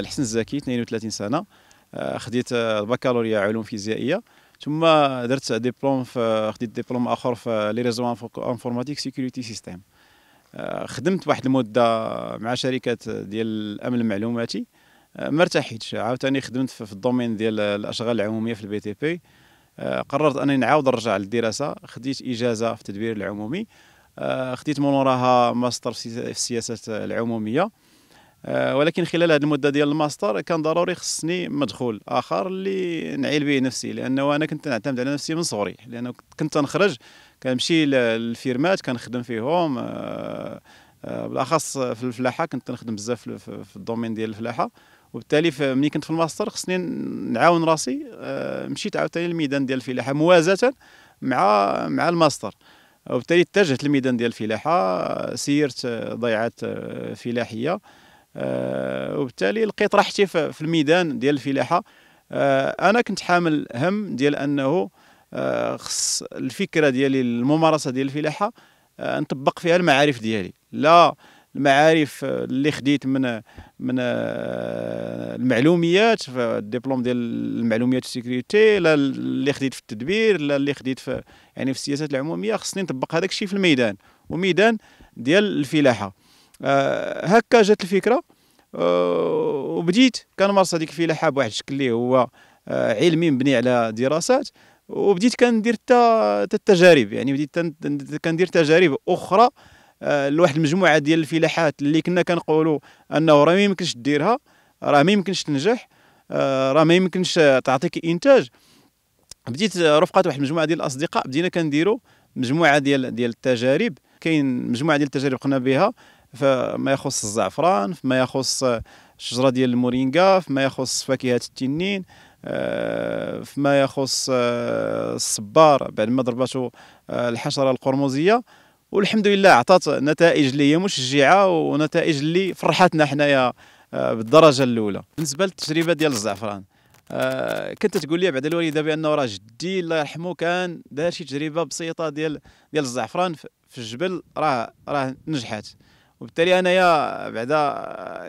الحسن الزكي 32 سنه آه، خديت بكالوريا علوم فيزيائيه ثم درت ديبلوم في خديت ديبلوم اخر في لي ريزو انفورماتيك سيكوريتي سيستيم آه، خدمت واحد المده مع شركات ديال الامن المعلوماتي آه، ما ارتحيتش عاوتاني خدمت في الدومين ديال الاشغال العموميه في البي تي بي قررت انني نعاود نرجع للدراسه خديت اجازه في التدبير العمومي خديت من وراها ماستر في السياسات العموميه آه، ولكن خلال هذه المده ديال الماستر كان ضروري خصني مدخول اخر اللي نعيل به نفسي لانه انا كنت نعتمد على نفسي من صغري لانه كنت نخرج كنمشي للفيرمات كنخدم فيهم آه، آه، بالاخص في الفلاحه كنت نخدم بزاف في الدومين ديال الفلاحه وبالتالي ملي كنت في الماستر خصني نعاون راسي مشيت عاوتاني للميدان ديال الفلاحه موازاه مع مع الماستر وبالتالي اتجهت للميدان ديال الفلاحه سيرت ضيعات فلاحيه آه، وبالتالي لقيت راحتي في الميدان ديال الفلاحه آه، انا كنت حامل هم ديال انه آه، خص الفكره ديالي الممارسه ديال الفلاحه نطبق فيها المعارف ديالي لا المعارف اللي خديت من من المعلوميات في الدبلوم ديال المعلوميات السيكوريتي لا اللي خديت في التدبير لا اللي خديت في يعني في السياسات العموميه خصني نطبق هذاك الشيء في الميدان وميدان ديال الفلاحه هكا جات الفكره آه، وبديت كنمارس هذيك الفلاحه بواحد الشكل اللي هو آه، علمي مبني على دراسات وبديت كندير حتى التجارب يعني بديت كندير تجارب اخرى آه، لواحد المجموعه ديال الفلاحات اللي كنا كنقولوا انه راه ما يمكنش ديرها راه ما يمكنش تنجح راه ما يمكنش تعطيك انتاج بديت رفقه واحد المجموعه ديال الاصدقاء بدينا كنديروا مجموعه ديال ديال التجارب كاين مجموعه ديال التجارب قمنا بها فما يخص الزعفران فيما يخص الشجره ديال المورينغا فيما يخص فاكهه التنين آه، فيما يخص آه، الصبار بعد ما ضربته آه، الحشره القرمزيه والحمد لله عطات نتائج اللي هي مشجعه ونتائج اللي فرحتنا حنايا بالدرجه الاولى بالنسبه للتجربه ديال الزعفران آه كنت تقول لي بعد الوالده بانه راه جدي الله يرحمه كان دار شي تجربه بسيطه ديال ديال الزعفران في الجبل راه راه نجحت وبالتالي انايا بعدا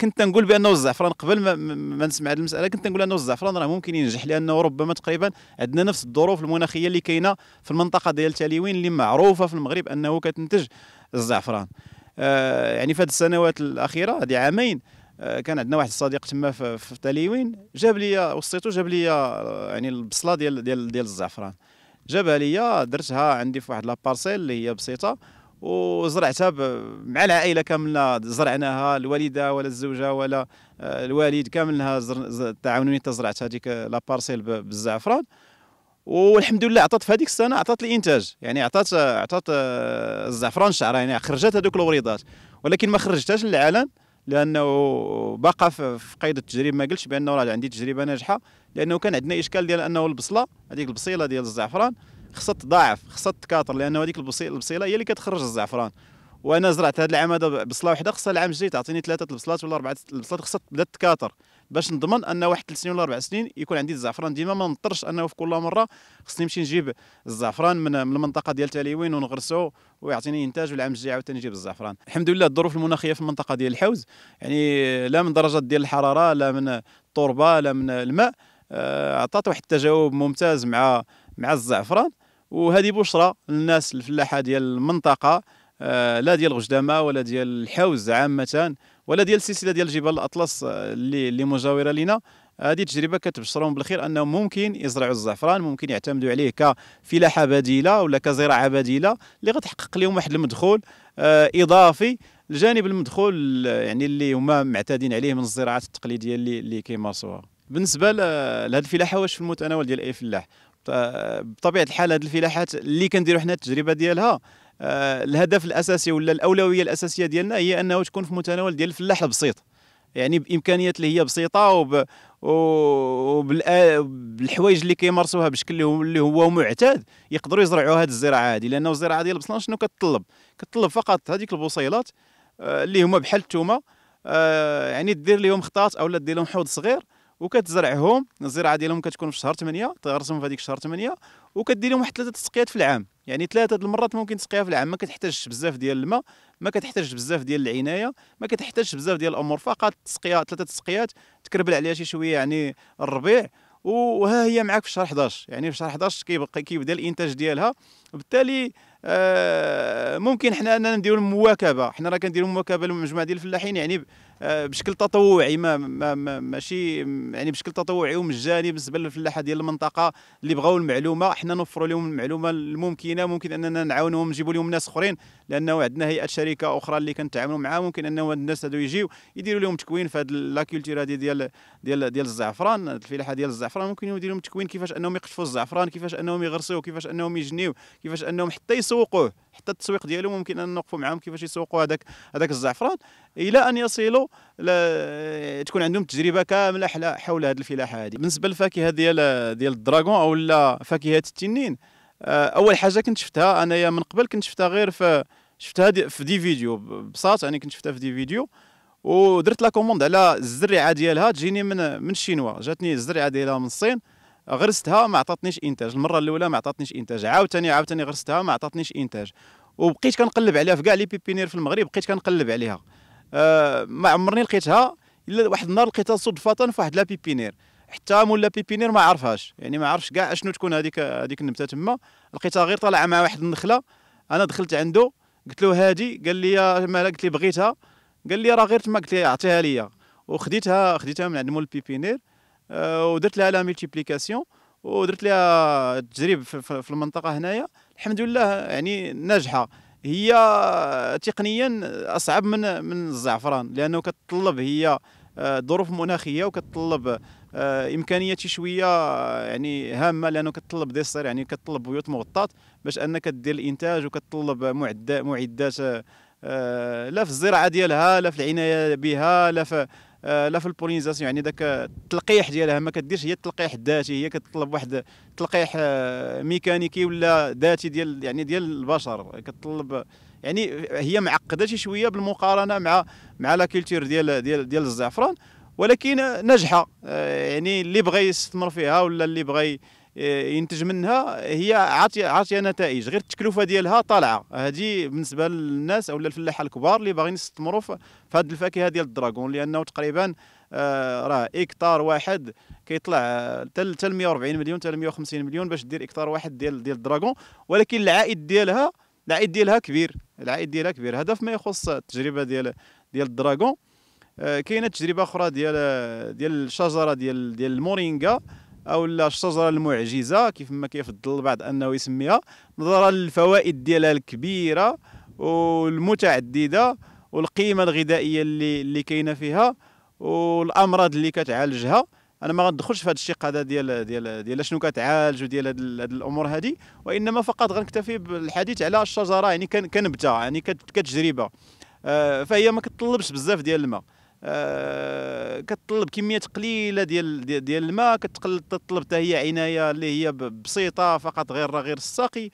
كنت نقول بانه الزعفران قبل ما, ما نسمع هذه المساله كنت نقول انه الزعفران راه ممكن ينجح لانه ربما تقريبا عندنا نفس الظروف المناخيه اللي كاينه في المنطقه ديال تاليوين اللي معروفه في المغرب انه كتنتج الزعفران آه يعني في هذه السنوات الاخيره هذه عامين آه كان عندنا واحد الصديق تما في, في تاليوين جاب لي وصيتو جاب لي آه، يعني البصله ديال ديال ديال الزعفران جابها لي درتها عندي في واحد لابارسيل اللي هي بسيطه وزرعتها مع العائله كامله زرعناها الوالده ولا الزوجه ولا آه، الوالد كاملها تعاونوني تزرعت هذيك آه، لابارسيل بالزعفران والحمد لله عطات في هذيك السنه عطات الانتاج يعني عطات آه، عطات الزعفران شعره يعني خرجت هذوك الوريضات ولكن ما خرجتهاش للعلن لانه باقى في قيد التجربه ما قلتش بانه راه عندي تجربه ناجحه لانه كان عندنا اشكال ديال انه البصله هذيك البصيله ديال الزعفران خصها تضاعف خصها تكاثر لانه هذيك البصيله هي اللي كتخرج الزعفران وانا زرعت هذا العام هذا بصله واحده خصها العام الجاي تعطيني ثلاثه البصلات ولا اربعه البصلات خصها تبدا تكاثر باش نضمن ان واحد ثلاث سنين ولا اربع سنين يكون عندي الزعفران ديما ما نضطرش انه في كل مره خصني نمشي نجيب الزعفران من المنطقه ديال تاليوين ونغرسو ويعطيني انتاج والعام الجاي عاوتاني نجيب الزعفران الحمد لله الظروف المناخيه في المنطقه ديال الحوز يعني لا من درجه ديال الحراره لا من التربه لا من الماء آه، عطات واحد التجاوب ممتاز مع مع الزعفران وهذه بشرى للناس الفلاحه ديال المنطقه آه، لا ديال غجدامه ولا ديال الحوز عامه ولا ديال السلسله ديال جبال الاطلس آه، اللي اللي مجاوره لنا هذه تجربه كتبشرهم بالخير انهم ممكن يزرعوا الزعفران ممكن يعتمدوا عليه كفلاحه بديله ولا كزراعه بديله اللي غتحقق لهم واحد المدخول آه، اضافي الجانب المدخول يعني اللي هما معتادين عليه من الزراعات التقليديه اللي اللي كيمارسوها بالنسبه لهذه الفلاحه واش في المتناول ديال اي فلاح آه، بطبيعه الحال هذه الفلاحات اللي كنديروا حنا التجربه ديالها آه، الهدف الاساسي ولا الاولويه الاساسيه ديالنا هي انه تكون في متناول ديال الفلاح البسيط يعني بامكانيات اللي هي بسيطه وب... وبالحوايج اللي كيمارسوها بشكل اللي هو معتاد يقدروا يزرعوا هذه الزراعه هذه لانه الزراعه ديال البصله شنو كتطلب كتطلب فقط هذيك البصيلات آه، اللي هما بحال التومه يعني دير لهم خطاط او دير لهم حوض صغير وكتزرعهم الزراعه ديالهم كتكون في شهر 8 تغرسهم في هذيك شهر 8 وكدير لهم واحد ثلاثه تسقيات في العام يعني ثلاثه المرات ممكن تسقيها في العام ما كتحتاجش بزاف ديال الماء ما كتحتاجش بزاف ديال العنايه ما كتحتاجش بزاف ديال الامور فقط تسقيه ثلاثه تسقيات تكربل عليها شي شويه يعني الربيع وها هي معاك في شهر 11 يعني في شهر 11 كيبقى كيبدا الانتاج ديالها وبالتالي آه ممكن حنا اننا نديروا المواكبه حنا راه كنديروا المواكبه للمجموعه ديال الفلاحين يعني آه، بشكل تطوعي ما, ما, ما ماشي يعني بشكل تطوعي ومجاني بالنسبه للفلاحه ديال المنطقه اللي بغاو المعلومه حنا نوفروا لهم المعلومه الممكنه ممكن اننا نعاونهم نجيبوا لهم ناس اخرين لانه عندنا هيئه شركه اخرى اللي كنتعاملوا معها ممكن انه الناس هادو يجيو يديروا لهم تكوين في هذه لاكولتير هذه ديال ديال ديال الزعفران الفلاحه ديال الزعفران ممكن يديروا لهم تكوين كيفاش انهم يقشفوا الزعفران كيفاش انهم يغرسوه كيفاش انهم يجنيوه كيفاش انهم حتى يسوقوه حتى التسويق ديالو ممكن ان نوقفوا معاهم كيفاش يسوقوا هذاك هذاك الزعفران الى ان يصلوا تكون عندهم تجربه كامله حول هذه الفلاحه هذه بالنسبه للفاكهه ديال ديال الدراغون او لا فاكهه التنين آه، اول حاجه كنت شفتها انايا من قبل كنت شفتها غير في شفتها دي في دي فيديو ببساطه يعني كنت شفتها في دي فيديو ودرت لا كوموند على الزريعه ديالها تجيني من من الشينوا جاتني الزريعه ديالها من الصين غرستها ما عطاتنيش انتاج المره الاولى ما عطاتنيش انتاج عاوتاني عاوتاني غرستها ما عطاتنيش انتاج وبقيت كنقلب عليها في كاع لي بيبينير في المغرب بقيت كنقلب عليها أه ما عمرني لقيتها الا واحد النهار لقيتها صدفه في واحد لا بيبينير حتى مولا بيبينير ما عرفهاش يعني ما عرفش كاع اشنو تكون هذيك هذيك النبته تما لقيتها غير طالعه مع واحد النخله انا دخلت عنده قلت له هادي قال لي مالا قلت لي بغيتها قال لي راه غير تما قلت لي اعطيها ليا وخديتها خديتها من عند مول بيبينير آه، ودرت لها لا ملتيبليكاسيون ودرت لها تجريب في المنطقه هنايا الحمد لله يعني ناجحه هي تقنيا اصعب من من الزعفران لانه كتطلب هي آه، ظروف مناخيه وكتطلب آه، امكانيات شويه يعني هامه لانه كتطلب ديسر يعني كتطلب بيوت مغطاه باش انك دير الانتاج وكتطلب معدات معدات لا في الزراعه ديالها لا في العنايه بها لا في آه، لا في البولينيزاسيون يعني ذاك التلقيح ديالها ما كديرش هي التلقيح الذاتي هي كتطلب واحد تلقيح آه، ميكانيكي ولا ذاتي ديال يعني ديال البشر كتطلب يعني هي معقده شي شويه بالمقارنه مع مع لا كولتور ديال ديال ديال الزعفران ولكن ناجحه آه، يعني اللي بغى يستثمر فيها ولا اللي بغى آه، ينتج منها هي عاطيه عاطيه نتائج غير التكلفه ديالها طالعه هذه بالنسبه للناس او الفلاحه الكبار اللي باغيين يستثمروا في هذه الفاكهه ديال الدراغون لانه تقريبا آه، راه اكتار واحد كيطلع حتى حتى 140 مليون حتى 150 مليون باش دير اكتار واحد ديال ديال الدراغون ولكن العائد ديالها العائد ديالها كبير العائد ديالها كبير هذا فيما يخص التجربه ديال ديال الدراغون آه، كاينه تجربه اخرى ديال ديال الشجره ديال ديال المورينغا او الشجره المعجزه كيف ما كيفضل البعض انه يسميها نظرا للفوائد ديالها الكبيره والمتعدده والقيمه الغذائيه اللي اللي كاينه فيها والامراض اللي كتعالجها انا ما غندخلش في هذا الشق هذا ديال ديال ديال شنو كتعالج وديال هاد الامور هذه وانما فقط غنكتفي بالحديث على الشجره يعني كنبته يعني كتجربه آه، فهي ما كتطلبش بزاف ديال الماء آه، كتطلب كميات قليله ديال ديال, الماء كتطلب حتى هي عنايه اللي هي بسيطه فقط غير غير الساقي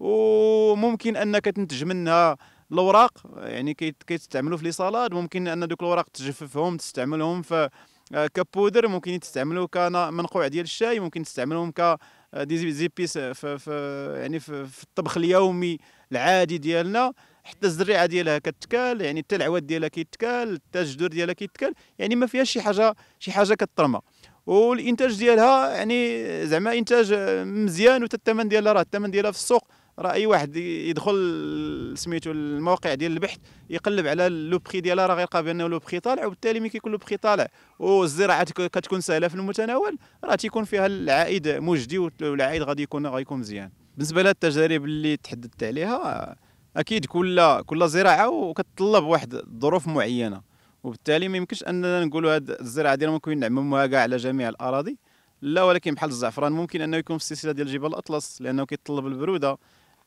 وممكن انك تنتج منها الاوراق يعني كيتستعملوا في لي صلاد ممكن ان دوك الاوراق تجففهم تستعملهم في آه، كبودر ممكن تستعملوا كمنقوع ديال الشاي ممكن تستعملهم ك آه، دي زيبيس في, في يعني في, في الطبخ اليومي العادي ديالنا حتى الزريعه ديالها كتكال يعني حتى العواد ديالها كيتكال حتى الجذور ديالها كيتكال يعني ما فيهاش شي حاجه شي حاجه كترمى والانتاج ديالها يعني زعما انتاج مزيان وحتى الثمن ديالها راه الثمن ديالها في السوق راه اي واحد يدخل سميتو الموقع ديال البحث يقلب على لو بخي ديالها راه غيلقى بان لو بخي طالع وبالتالي ملي كيكون لو بخي طالع والزراعه كتكون سهله في المتناول راه تيكون فيها العائد مجدي والعائد غادي يكون غادي يكون مزيان بالنسبه للتجارب اللي تحدثت عليها اكيد كل كل زراعه وكتطلب واحد الظروف معينه وبالتالي ما يمكنش اننا نقولوا هاد الزراعه ديالنا ممكن نعمموها كاع على جميع الاراضي لا ولكن بحال الزعفران ممكن انه يكون في السلسله ديال جبال الاطلس لانه كيتطلب البروده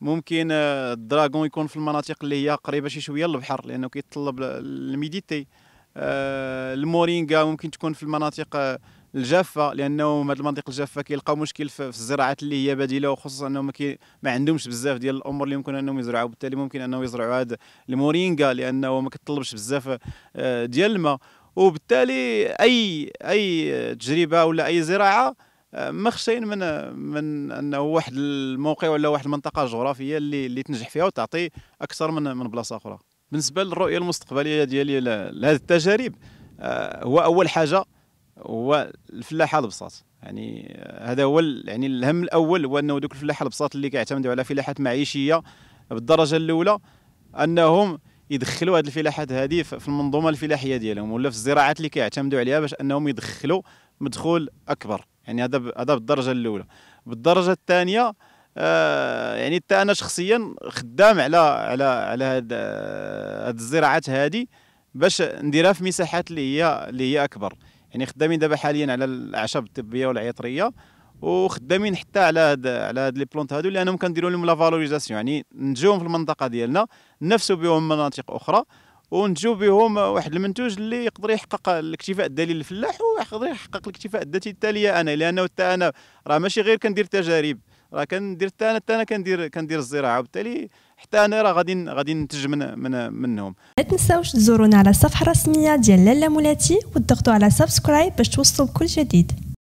ممكن آه، الدراغون يكون في المناطق اللي هي قريبه شي شويه للبحر لانه كيتطلب الميديتي آه، المورينغا ممكن تكون في المناطق آه، الجافه لانه هذه المناطق الجافه كيلقاو مشكل في الزراعات اللي هي بديله وخصوصا انهم ما عندهمش بزاف ديال الامور اللي يمكن انهم يزرعوا بالتالي ممكن انهم يزرعوا هذا المورينغا لانه ما كتطلبش بزاف آه، ديال الماء وبالتالي اي اي تجربه ولا اي زراعه آه، مخشين من من انه واحد الموقع ولا واحد المنطقه جغرافيه اللي اللي تنجح فيها وتعطي اكثر من من بلاصه اخرى بالنسبه للرؤيه المستقبليه ديالي لهذه التجارب آه، هو اول حاجه هو الفلاحه البساط يعني آه، هذا هو يعني الهم الاول هو انه دوك الفلاحه البساط اللي كيعتمدوا على فلاحات معيشيه بالدرجه الاولى انهم يدخلوا هذه الفلاحات هذه في المنظومه الفلاحيه ديالهم ولا في الزراعات اللي كيعتمدوا عليها باش انهم يدخلوا مدخول اكبر يعني هذا هذا بالدرجه الاولى بالدرجه الثانيه آه، يعني حتى انا شخصيا خدام على على على هاد آه، الزراعات هذه باش نديرها في مساحات اللي هي اللي هي اكبر يعني خدامين دابا حاليا على الاعشاب الطبيه والعطريه وخدامين حتى على هاد على هاد لي بلونت هادو لانهم كنديروا لهم لا فالوريزاسيون يعني نجيوهم في المنطقه ديالنا نفسو بهم مناطق اخرى ونجيو بهم واحد المنتوج اللي يقدر يحقق الاكتفاء الذاتي للفلاح ويقدر يحقق الاكتفاء الذاتي حتى ليا انا لانه حتى انا راه ماشي غير كندير تجارب راه كندير حتى انا حتى انا كندير كندير الزراعه وبالتالي حتى انا راه غادي غادي ننتج من, من منهم ما تنساوش تزورونا على الصفحه الرسميه ديال لالا مولاتي وتضغطوا على سبسكرايب باش توصلوا بكل جديد